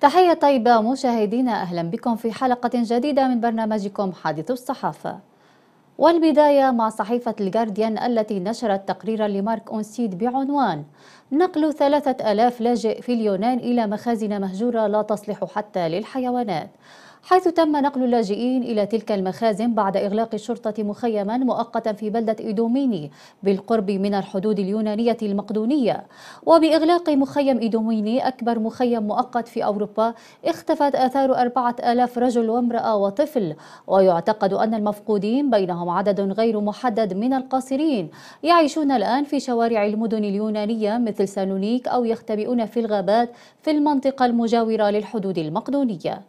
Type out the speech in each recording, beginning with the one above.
تحية طيبة مشاهدينا أهلا بكم في حلقة جديدة من برنامجكم حادث الصحافة والبداية مع صحيفة الجارديان التي نشرت تقريرا لمارك أونسيد بعنوان نقل ثلاثة ألاف لاجئ في اليونان إلى مخازن مهجورة لا تصلح حتى للحيوانات حيث تم نقل اللاجئين إلى تلك المخازن بعد إغلاق الشرطة مخيما مؤقتا في بلدة إيدوميني بالقرب من الحدود اليونانية المقدونية وبإغلاق مخيم إيدوميني أكبر مخيم مؤقت في أوروبا اختفت آثار أربعة آلاف رجل وامرأة وطفل ويعتقد أن المفقودين بينهم عدد غير محدد من القاصرين يعيشون الآن في شوارع المدن اليونانية مثل سالونيك أو يختبئون في الغابات في المنطقة المجاورة للحدود المقدونية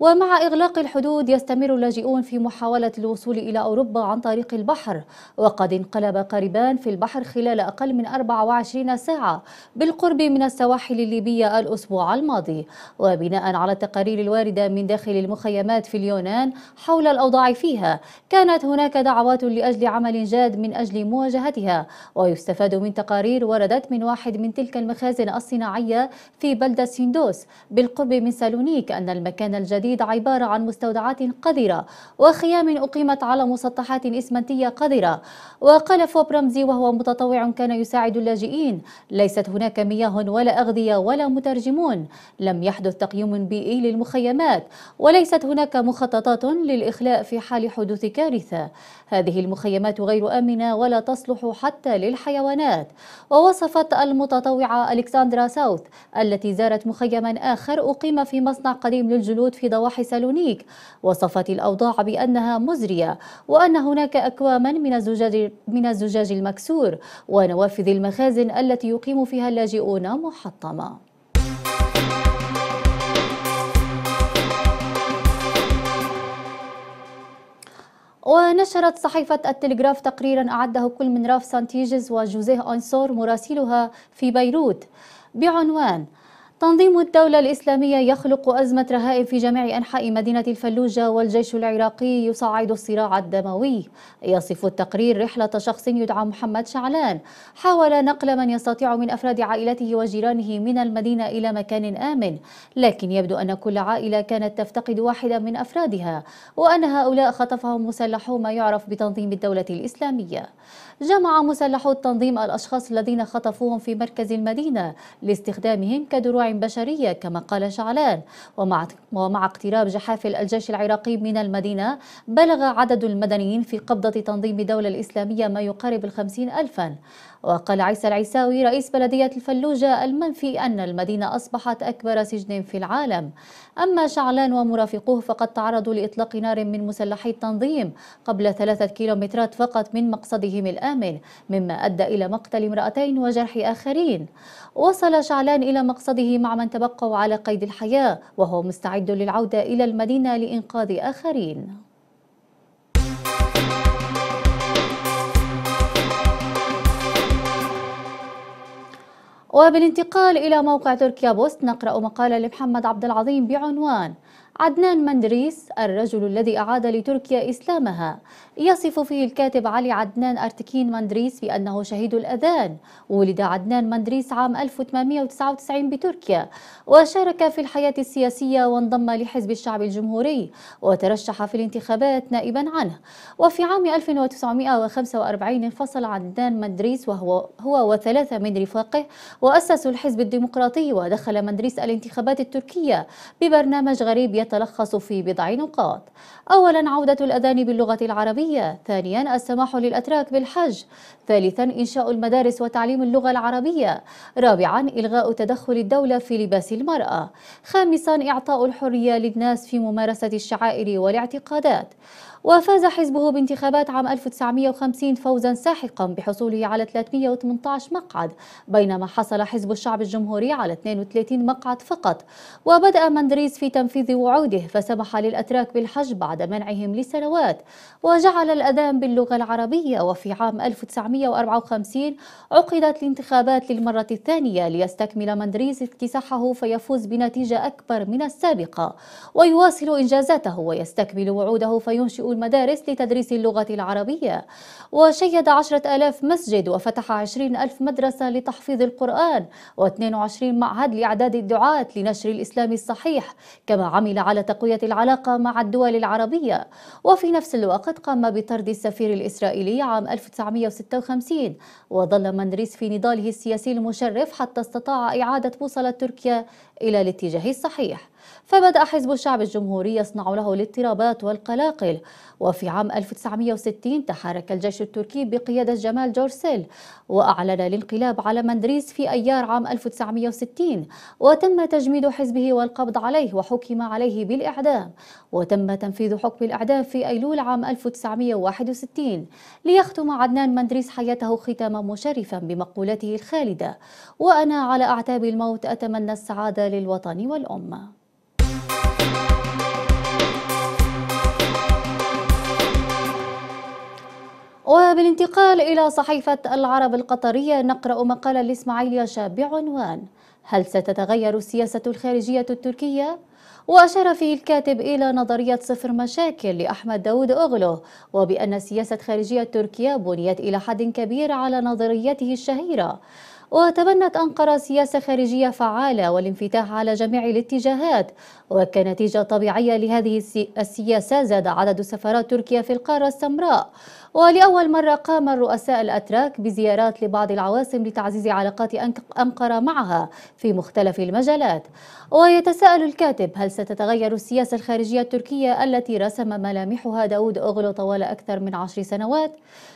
ومع إغلاق الحدود يستمر اللاجئون في محاولة الوصول إلى أوروبا عن طريق البحر وقد انقلب قريبان في البحر خلال أقل من 24 ساعة بالقرب من السواحل الليبية الأسبوع الماضي وبناء على التقارير الواردة من داخل المخيمات في اليونان حول الأوضاع فيها كانت هناك دعوات لأجل عمل جاد من أجل مواجهتها ويستفاد من تقارير وردت من واحد من تلك المخازن الصناعية في بلدة سندوس بالقرب من سالونيك أن المكان الجديد الجديد عبارة عن مستودعات قذرة وخيام أقيمت على مسطحات إسمنتية قذرة وقال فوب رمزي وهو متطوع كان يساعد اللاجئين ليست هناك مياه ولا أغذية ولا مترجمون لم يحدث تقييم بيئي للمخيمات وليست هناك مخططات للإخلاء في حال حدوث كارثة هذه المخيمات غير آمنة ولا تصلح حتى للحيوانات ووصفت المتطوعة ألكسندرا ساوث التي زارت مخيما آخر أقيم في مصنع قديم للجلود في ضواحي سالونيك وصفت الأوضاع بأنها مزرية وأن هناك أكواما من الزجاج, من الزجاج المكسور ونوافذ المخازن التي يقيم فيها اللاجئون محطمة ونشرت صحيفة التلغراف تقريرا أعده كل من راف سانتيجز وجوزيه أنصور مراسلها في بيروت بعنوان تنظيم الدولة الإسلامية يخلق أزمة رهائن في جميع أنحاء مدينة الفلوجة والجيش العراقي يصعد الصراع الدموي يصف التقرير رحلة شخص يدعى محمد شعلان حاول نقل من يستطيع من أفراد عائلته وجيرانه من المدينة إلى مكان آمن لكن يبدو أن كل عائلة كانت تفتقد واحدا من أفرادها وأن هؤلاء خطفهم مسلحو ما يعرف بتنظيم الدولة الإسلامية جمع مسلحو التنظيم الأشخاص الذين خطفوهم في مركز المدينة لاستخدامهم كدروع بشرية كما قال شعلان ومع, ومع اقتراب جحافل الجيش العراقي من المدينة بلغ عدد المدنيين في قبضة تنظيم دولة الإسلامية ما يقارب الخمسين ألفا وقال عيسى العيساوي رئيس بلدية الفلوجة المنفي أن المدينة أصبحت أكبر سجن في العالم أما شعلان ومرافقوه فقد تعرضوا لإطلاق نار من مسلحي التنظيم قبل ثلاثة كيلومترات فقط من مقصدهم الآمن مما أدى إلى مقتل امرأتين وجرح آخرين وصل شعلان إلى مقصده مع من تبقوا على قيد الحياة وهو مستعد للعودة إلى المدينة لإنقاذ آخرين وبالانتقال إلى موقع تركيا بوست نقرأ مقالة لمحمد عبد العظيم بعنوان عدنان مندريس الرجل الذي أعاد لتركيا إسلامها يصف فيه الكاتب علي عدنان أرتكين مندريس بأنه شهيد الأذان ولد عدنان مندريس عام 1899 بتركيا وشارك في الحياة السياسية وانضم لحزب الشعب الجمهوري وترشح في الانتخابات نائبا عنه وفي عام 1945 انفصل عدنان مندريس وهو هو وثلاثة من رفاقه وأسسوا الحزب الديمقراطي ودخل مندريس الانتخابات التركية ببرنامج غريب يتلخص في بضع نقاط أولا عودة الأذان باللغة العربية ثانيا السماح للأتراك بالحج ثالثا إنشاء المدارس وتعليم اللغة العربية رابعا إلغاء تدخل الدولة في لباس المرأة خامسا إعطاء الحرية للناس في ممارسة الشعائر والاعتقادات وفاز حزبه بانتخابات عام 1950 فوزا ساحقا بحصوله على 318 مقعد بينما حصل حزب الشعب الجمهوري على 32 مقعد فقط وبدأ مندريس في تنفيذ وعود عوده فسمح للأتراك بالحج بعد منعهم لسنوات وجعل الأذان باللغة العربية وفي عام 1954 عقدت الانتخابات للمرة الثانية ليستكمل مندريز اكتساحه فيفوز بنتيجة أكبر من السابقة ويواصل إنجازاته ويستكمل وعوده فينشئ المدارس لتدريس اللغة العربية وشيد عشرة آلاف مسجد وفتح عشرين ألف مدرسة لتحفيظ القرآن و22 معهد لإعداد الدعاة لنشر الإسلام الصحيح كما عمل على تقوية العلاقة مع الدول العربية وفي نفس الوقت قام بطرد السفير الإسرائيلي عام 1956 وظل منريس في نضاله السياسي المشرف حتى استطاع إعادة بوصلة تركيا إلى الاتجاه الصحيح فبدأ حزب الشعب الجمهوري يصنع له الاضطرابات والقلاقل وفي عام 1960 تحرك الجيش التركي بقيادة جمال جورسيل وأعلن الانقلاب على مندريس في أيار عام 1960 وتم تجميد حزبه والقبض عليه وحكم عليه بالإعدام وتم تنفيذ حكم الإعدام في أيلول عام 1961 ليختم عدنان مندريس حياته ختاما مشرفا بمقولته الخالدة وأنا على أعتاب الموت أتمنى السعادة للوطن والأمة وبالانتقال إلى صحيفة العرب القطرية نقرأ مقالا لإسماعيل ياشا بعنوان هل ستتغير السياسة الخارجية التركية؟ وأشار فيه الكاتب إلى نظرية صفر مشاكل لأحمد داود أغلو وبأن سياسة خارجية تركيا بنيت إلى حد كبير على نظريته الشهيرة وتبنت أنقرة سياسة خارجية فعالة والانفتاح على جميع الاتجاهات وكنتيجة طبيعية لهذه السياسة زاد عدد سفارات تركيا في القارة السمراء ولأول مرة قام الرؤساء الأتراك بزيارات لبعض العواصم لتعزيز علاقات أنقرة معها في مختلف المجالات ويتساءل الكاتب هل ستتغير السياسة الخارجية التركية التي رسم ملامحها داود أغلو طوال أكثر من عشر سنوات؟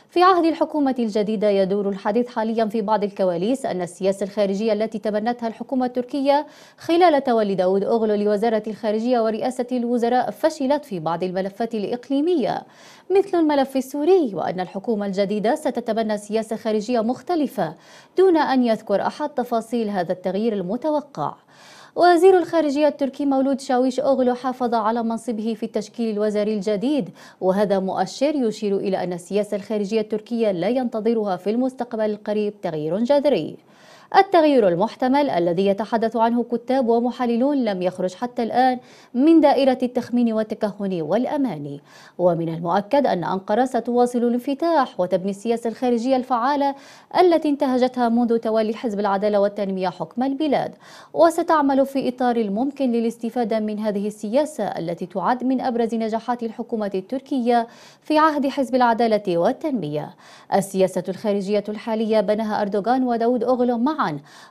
في عهد الحكومة الجديدة يدور الحديث حاليا في بعض الكواليس أن السياسة الخارجية التي تبنتها الحكومة التركية خلال تولي داود أوغلو لوزارة الخارجية ورئاسة الوزراء فشلت في بعض الملفات الإقليمية مثل الملف السوري وأن الحكومة الجديدة ستتبنى سياسة خارجية مختلفة دون أن يذكر أحد تفاصيل هذا التغيير المتوقع وزير الخارجية التركي مولود شاويش أوغلو حافظ على منصبه في التشكيل الوزاري الجديد وهذا مؤشر يشير إلى أن السياسة الخارجية التركية لا ينتظرها في المستقبل القريب تغيير جذري التغيير المحتمل الذي يتحدث عنه كتاب ومحللون لم يخرج حتى الآن من دائرة التخمين والتكهن والأماني ومن المؤكد أن أنقرة ستواصل الانفتاح وتبني السياسة الخارجية الفعالة التي انتهجتها منذ تولي حزب العدالة والتنمية حكم البلاد وستعمل في إطار الممكن للاستفادة من هذه السياسة التي تعد من أبرز نجاحات الحكومة التركية في عهد حزب العدالة والتنمية السياسة الخارجية الحالية بناها أردوغان وداود أغلو مع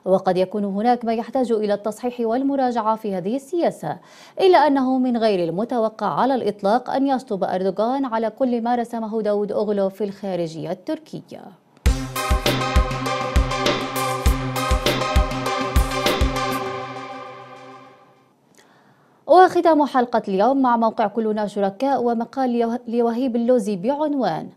وقد يكون هناك ما يحتاج إلى التصحيح والمراجعة في هذه السياسة إلا أنه من غير المتوقع على الإطلاق أن يشطب أردوغان على كل ما رسمه داود أغلو في الخارجية التركية وختام حلقة اليوم مع موقع كلنا شركاء ومقال لوهيب اللوزي بعنوان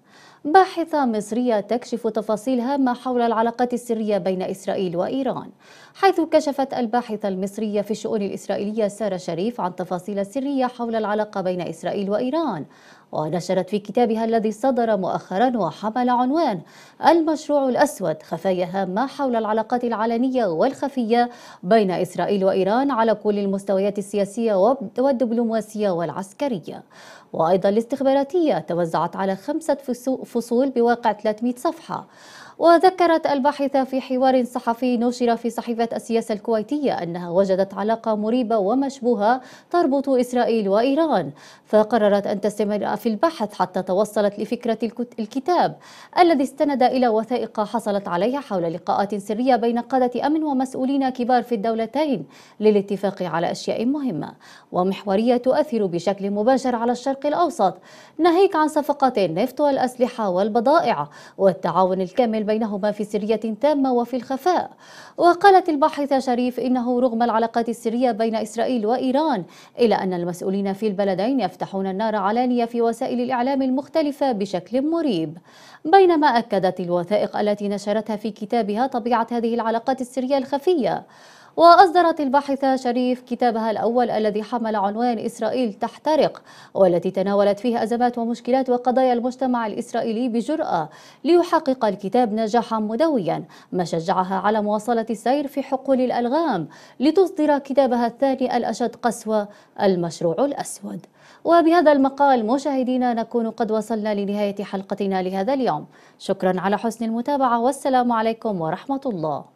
باحثة مصرية تكشف تفاصيل هامة حول العلاقات السرية بين إسرائيل وإيران حيث كشفت الباحثة المصرية في الشؤون الإسرائيلية سارة شريف عن تفاصيل سرية حول العلاقة بين إسرائيل وإيران ونشرت في كتابها الذي صدر مؤخرا وحمل عنوان المشروع الأسود خفايا هامة حول العلاقات العلنية والخفية بين إسرائيل وإيران على كل المستويات السياسية والدبلوماسية والعسكرية وأيضا الاستخباراتية توزعت على خمسة فصول بواقع 300 صفحة وذكرت الباحثة في حوار صحفي نشر في صحيفة السياسة الكويتية أنها وجدت علاقة مريبة ومشبوهة تربط إسرائيل وإيران فقررت أن تستمر في البحث حتى توصلت لفكرة الكتاب الذي استند إلى وثائق حصلت عليها حول لقاءات سرية بين قادة أمن ومسؤولين كبار في الدولتين للاتفاق على أشياء مهمة ومحورية تؤثر بشكل مباشر على الشرق الأوسط ناهيك عن صفقات النفط والأسلحة والبضائع والتعاون الكامل بين بينهما في سرية تامة وفي الخفاء وقالت الباحثة شريف إنه رغم العلاقات السرية بين إسرائيل وإيران إلا أن المسؤولين في البلدين يفتحون النار علانية في وسائل الإعلام المختلفة بشكل مريب بينما أكدت الوثائق التي نشرتها في كتابها طبيعة هذه العلاقات السرية الخفية وأصدرت الباحثة شريف كتابها الأول الذي حمل عنوان إسرائيل تحترق والتي تناولت فيه أزمات ومشكلات وقضايا المجتمع الإسرائيلي بجرأة ليحقق الكتاب نجاحا مدويا ما شجعها على مواصلة السير في حقول الألغام لتصدر كتابها الثاني الأشد قسوة المشروع الأسود وبهذا المقال مشاهدينا نكون قد وصلنا لنهاية حلقتنا لهذا اليوم شكرا على حسن المتابعة والسلام عليكم ورحمة الله